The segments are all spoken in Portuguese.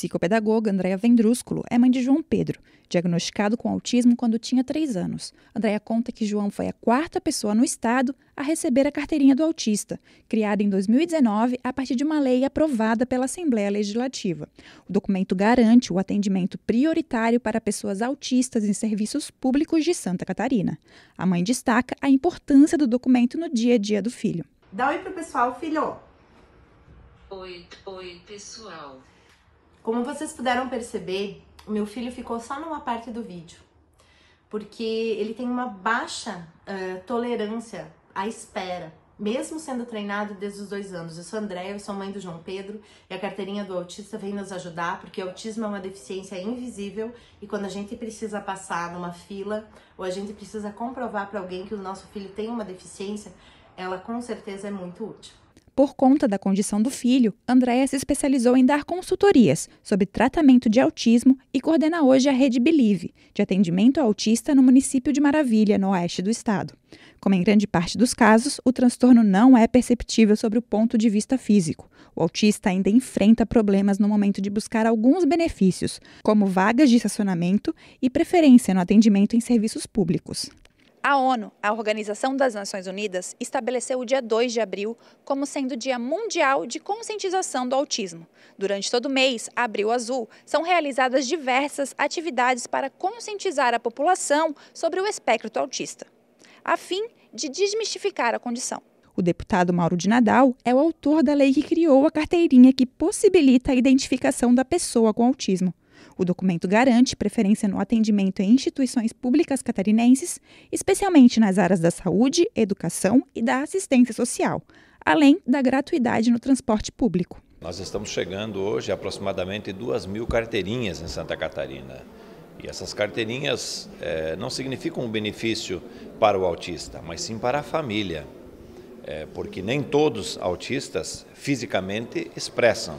psicopedagoga Andréa Vendrúsculo é mãe de João Pedro, diagnosticado com autismo quando tinha 3 anos. Andréa conta que João foi a quarta pessoa no estado a receber a carteirinha do autista, criada em 2019 a partir de uma lei aprovada pela Assembleia Legislativa. O documento garante o atendimento prioritário para pessoas autistas em serviços públicos de Santa Catarina. A mãe destaca a importância do documento no dia a dia do filho. Dá oi pro pessoal, filho! Oi, oi, pessoal. Como vocês puderam perceber, o meu filho ficou só numa parte do vídeo, porque ele tem uma baixa uh, tolerância à espera, mesmo sendo treinado desde os dois anos. Eu sou Andréia, eu sou mãe do João Pedro e a carteirinha do autista vem nos ajudar, porque autismo é uma deficiência invisível e quando a gente precisa passar numa fila ou a gente precisa comprovar para alguém que o nosso filho tem uma deficiência, ela com certeza é muito útil. Por conta da condição do filho, Andréa se especializou em dar consultorias sobre tratamento de autismo e coordena hoje a Rede Believe, de atendimento autista no município de Maravilha, no oeste do estado. Como em grande parte dos casos, o transtorno não é perceptível sobre o ponto de vista físico. O autista ainda enfrenta problemas no momento de buscar alguns benefícios, como vagas de estacionamento e preferência no atendimento em serviços públicos. A ONU, a Organização das Nações Unidas, estabeleceu o dia 2 de abril como sendo o Dia Mundial de Conscientização do Autismo. Durante todo o mês, Abril Azul, são realizadas diversas atividades para conscientizar a população sobre o espectro autista, a fim de desmistificar a condição. O deputado Mauro de Nadal é o autor da lei que criou a carteirinha que possibilita a identificação da pessoa com autismo. O documento garante preferência no atendimento em instituições públicas catarinenses, especialmente nas áreas da saúde, educação e da assistência social, além da gratuidade no transporte público. Nós estamos chegando hoje a aproximadamente 2 mil carteirinhas em Santa Catarina. E essas carteirinhas é, não significam um benefício para o autista, mas sim para a família, é, porque nem todos autistas fisicamente expressam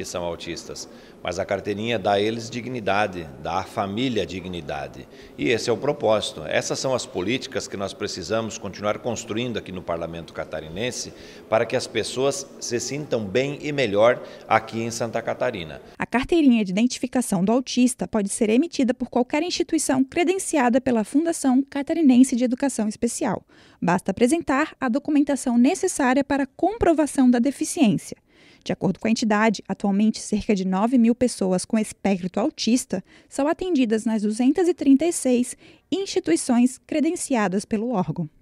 que são autistas, mas a carteirinha dá a eles dignidade, dá à família dignidade. E esse é o propósito. Essas são as políticas que nós precisamos continuar construindo aqui no Parlamento catarinense para que as pessoas se sintam bem e melhor aqui em Santa Catarina. A carteirinha de identificação do autista pode ser emitida por qualquer instituição credenciada pela Fundação Catarinense de Educação Especial. Basta apresentar a documentação necessária para comprovação da deficiência. De acordo com a entidade, atualmente cerca de 9 mil pessoas com espectro autista são atendidas nas 236 instituições credenciadas pelo órgão.